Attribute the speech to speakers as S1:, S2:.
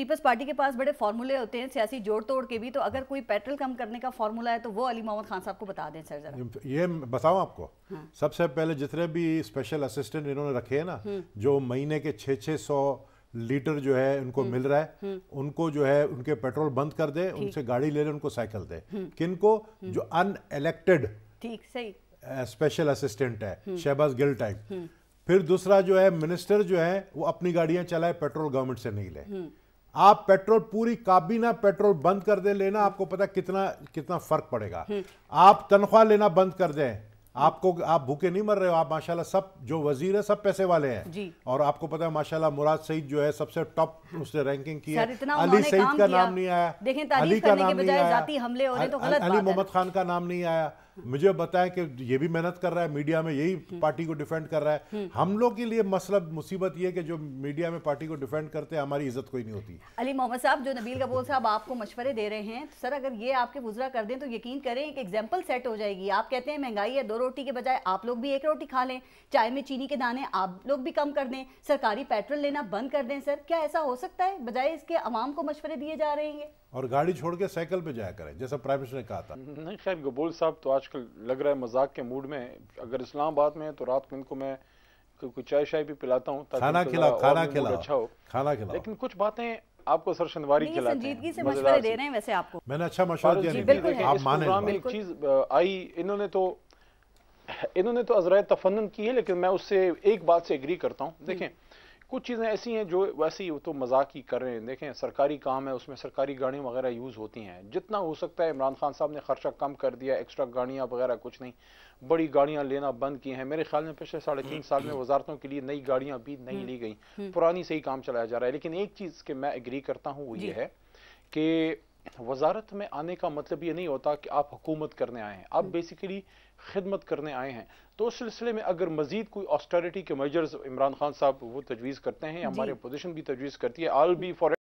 S1: Peoples party के पास बड़े फार्मूले होते हैं सियासी जोड़ तोड़ के भी तो अगर कोई पेट्रोल कम करने का फार्मूला है तो वो अली मोहम्मद खान साहब को बता दें सर
S2: जरा ये बताऊँ आपको हाँ। सबसे पहले जितने भी स्पेशल असिस्टेंट इन्होंने रखे हैं ना हम्म। जो महीने के छः छः सौ लीटर जो है उनको हम्म। मिल रहा है हम्म। उनको जो है उनके पेट्रोल बंद कर दे उनसे गाड़ी ले ले उनको साइकिल दे किनको जो अनएलेक्टेड ठीक सही स्पेशल असिस्टेंट है शहबाज गिल टाइप फिर दूसरा जो है मिनिस्टर जो है वो अपनी गाड़ियां चलाए पेट्रोल गवर्नमेंट से नहीं ले आप पेट्रोल पूरी काबीना पेट्रोल बंद कर दे लेना आपको पता कितना कितना फर्क पड़ेगा हम्म। आप तनख्वाह लेना बंद कर दें आपको आप भूखे नहीं मर रहे हो आप माशाल्लाह सब जो वजीर है सब पैसे वाले हैं जी। और आपको पता है माशाल्लाह मुराद सईद जो है सबसे टॉप उसने रैंकिंग की है अली सईद का नाम नहीं आया
S1: देखें अली का नाम नहीं आया हमले हो रहे तो गलत अली मोहम्मद
S2: खान का नाम नहीं आया मुझे बताएं कि ये भी मेहनत कर रहा है मीडिया में यही हम्म। पार्टी को डिफेंड कर रहा है हम्म। हम लोग के लिए मसला मुसीबत ये है कि जो मीडिया में पार्टी को डिफेंड करते हैं हमारी इज्जत कोई नहीं होती
S1: अली मोहम्मद साहब जो नबील कपूर साहब आपको मशवरे दे रहे हैं तो सर अगर ये आपके गुजरा कर दें तो यकीन करें एक एग्जाम्पल सेट हो जाएगी आप कहते हैं महंगाई है दो रोटी के बजाय आप लोग भी एक रोटी खा लें चाय में चीनी के दाने आप लोग भी कम कर दें सरकारी पेट्रोल लेना बंद कर दें सर क्या ऐसा हो सकता है बजाय इसके आवाम को मशवरे दिए जा रहे हैं
S3: और गाड़ी छोड़ के साइकिल पे जाया करें जैसा प्राइम मिनिस्टर ने कहा था नहीं खैर गबोल साहब तो आजकल लग रहा है मजाक के मूड में अगर इस्लामाबाद में है तो रात को इनको मैं कोई चाय शाय भी पिलाता हूँ खाना खिलाओ खाना खिलाओ अच्छा हो खाना खिलाओ लेकिन कुछ बातें आपको सरशनवारी संजीदगी से मशवरे दे रहे हैं वैसे आपको मैंने
S2: अच्छा मशवरा दिया आप माने
S3: एक चीज आई इन्होंने तो इन्होंने तो अजराय तफन की है लेकिन मैं उससे एक बात से एग्री करता हूँ देखें कुछ चीज़ें ऐसी हैं जो वैसी ही तो मजाक ही कर रहे हैं देखें सरकारी काम है उसमें सरकारी गाड़ियाँ वगैरह यूज़ होती हैं जितना हो सकता है इमरान खान साहब ने खर्चा कम कर दिया एक्स्ट्रा गाड़ियाँ वगैरह कुछ नहीं बड़ी गाड़ियाँ लेना बंद की हैं मेरे ख्याल में पिछले साढ़े तीन साल में वजारतों के लिए नई गाड़ियाँ भी नहीं हम्म। ली गई हम्म। पुरानी से ही काम चलाया जा रहा है लेकिन एक चीज़ के मैं एग्री करता हूँ वो ये है कि वजारत में आने का मतलब ये नहीं होता कि आप हुकूमत करने आए हैं आप बेसिकली हम्म। खिदमत करने आए हैं तो उस सिलसिले में अगर मजीद कोई ऑस्टरिटी के मेजर्स इमरान खान साहब वो तजवीज़ करते हैं हमारे अपोजिशन भी तजवीज़ करती है आल बी फॉर